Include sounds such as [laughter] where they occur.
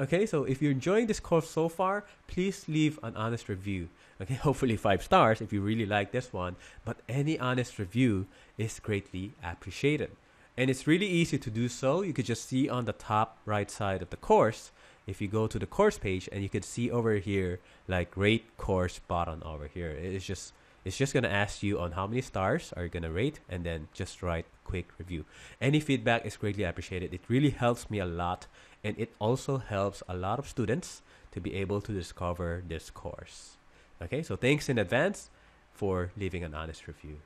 Okay, so if you're enjoying this course so far, please leave an honest review. Okay, [laughs] hopefully five stars if you really like this one, but any honest review is greatly appreciated. And it's really easy to do so. You could just see on the top right side of the course, if you go to the course page and you could see over here, like rate course button over here. It's just it's just gonna ask you on how many stars are you gonna rate and then just write quick review. Any feedback is greatly appreciated. It really helps me a lot and it also helps a lot of students to be able to discover this course. Okay, so thanks in advance for leaving an honest review.